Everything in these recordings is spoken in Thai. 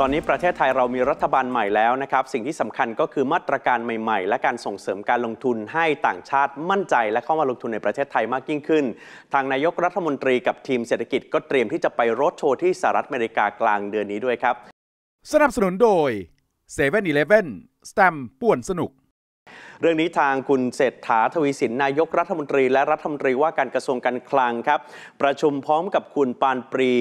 ตอนนี้ประเทศไทยเรามีรัฐบาลใหม่แล้วนะครับ สิ่งที่สำคัญก็คือมาตรการใหม่ ๆ และการส่งเสริมการลงทุนให้ต่างชาติมั่นใจ และเข้ามาลงทุนในประเทศไทยมากยิ่งขึ้น ทางนายกรัฐมนตรีกับทีมเศรษฐกิจก็เตรียมที่จะไปรถโชว์ที่สหรัฐอเมริกากลางเดือนนี้ด้วยครับ สนับสนุนโดย7 e เ e ่ e อีเลฟเว่นสแตมป่วนสนุกเรื่องนี้ทางคุณเศรษฐาทวีสิน นายกรัฐมนตรีและรัฐมนตรีว่าการกระทรวงการคลังครับ ประชุมพร้อมกับคุณปานปรี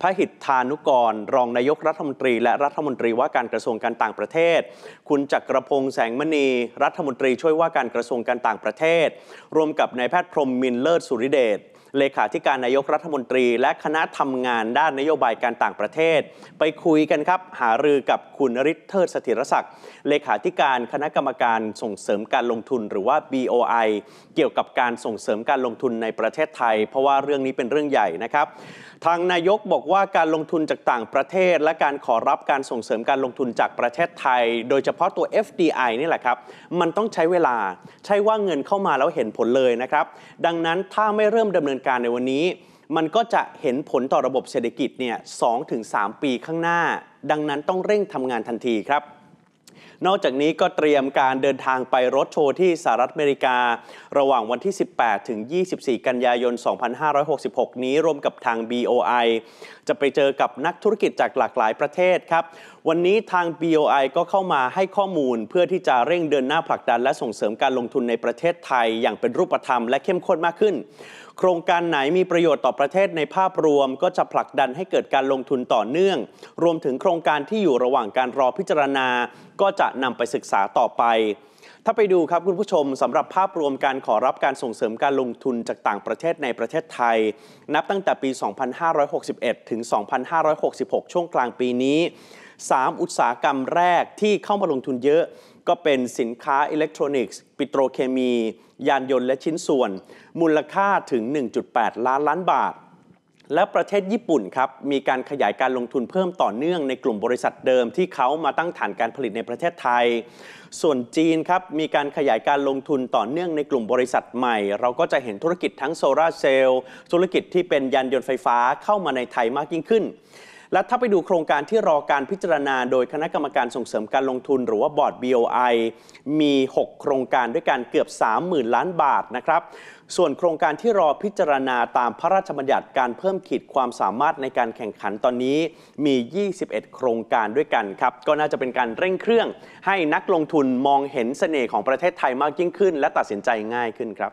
พระหิทธานุกรรองนายกรัฐมนตรีและรัฐมนตรีว่าการกระทรวงการต่างประเทศ คุณจักรพงษ์แสงมณี รัฐมนตรีช่วยว่าการกระทรวงการต่างประเทศ รวมกับนายแพทย์พรมมินเลิศสุริเดชเลขาธิการนายกรัฐมนตรี และคณะทำงานด้านนโยบายการต่างประเทศ ไปคุยกันครับ หารือกับคุณ ริทเทิดสถิรศักดิ์เลขาธิการคณะกรรมการส่งเสริมการลงทุนหรือว่า BOI เกี่ยวกับการส่งเสริมการลงทุนในประเทศไทย เพราะว่าเรื่องนี้เป็นเรื่องใหญ่นะครับทางนายกบอกว่าการลงทุนจากต่างประเทศ และการขอรับการส่งเสริมการลงทุนจากประเทศไทย โดยเฉพาะตัว FDI นี่แหละครับมันต้องใช้เวลาใช่ว่าเงินเข้ามาแล้วเห็นผลเลยนะครับดังนั้นถ้าไม่เริ่มดำเนินนการในวันนี้มันก็จะเห็นผลต่อระบบเศรษฐกิจเนี่ยสองถึงสามปีข้างหน้า ดังนั้นต้องเร่งทำงานทันทีครับ นอกจากนี้ก็เตรียมการเดินทางไปรถโชว์ที่สหรัฐอเมริกา ระหว่างวันที่ 18ถึง24 กันยายน 2566 นี้ร่วมกับทาง BOI จะไปเจอกับนักธุรกิจจากหลากหลายประเทศครับ วันนี้ทาง BOI ก็เข้ามาให้ข้อมูลเพื่อที่จะเร่งเดินหน้าผลักดันและส่งเสริมการลงทุนในประเทศไทยอย่างเป็นรูปธรรม และเข้มข้นมากขึ้นโครงการไหนมีประโยชน์ต่อประเทศในภาพรวม ก็จะผลักดันให้เกิดการลงทุนต่อเนื่อง รวมถึงโครงการที่อยู่ระหว่างการรอพิจารณาก็จะนำไปศึกษาต่อไป ถ้าไปดูครับคุณผู้ชมสำหรับภาพรวมการขอรับการส่งเสริมการลงทุนจากต่างประเทศในประเทศไทย นับตั้งแต่ปี 2561 ถึง 2566 ช่วงกลางปีนี้3 อุตสาหกรรมแรกที่เข้ามาลงทุนเยอะ ก็เป็นสินค้าอิเล็กทรอนิกส์ ปิโตรเคมียานยนต์และชิ้นส่วน มูลค่าถึง 1.8 ล้านล้านบาท และประเทศญี่ปุ่นครับมีการขยายการลงทุนเพิ่มต่อเนื่องในกลุ่มบริษัทเดิมที่เขามาตั้งฐานการผลิตในประเทศไทย ส่วนจีนครับมีการขยายการลงทุนต่อเนื่องในกลุ่มบริษัทใหม่เราก็จะเห็นธุรกิจทั้งโซลาเซลล์ธุรกิจที่เป็นยานยนต์ไฟฟ้าเข้ามาในไทยมากยิ่งขึ้นและถ้าไปดูโครงการที่รอการพิจารณา โดยคณะกรรมการส่งเสริมการลงทุน หรือว่าบอร์ด BOI มี 6โครงการด้วยกันเกือบ30,000ล้านบาทนะครับส่วนโครงการที่รอพิจารณาตามพระราชบัญญัติการเพิ่มขีดความสามารถในการแข่งขันตอนนี้มี 21 โครงการด้วยกันครับก็น่าจะเป็นการเร่งเครื่องให้นักลงทุนมองเห็นเสน่ห์ของประเทศไทยมากยิ่งขึ้น และตัดสินใจง่ายขึ้นครับ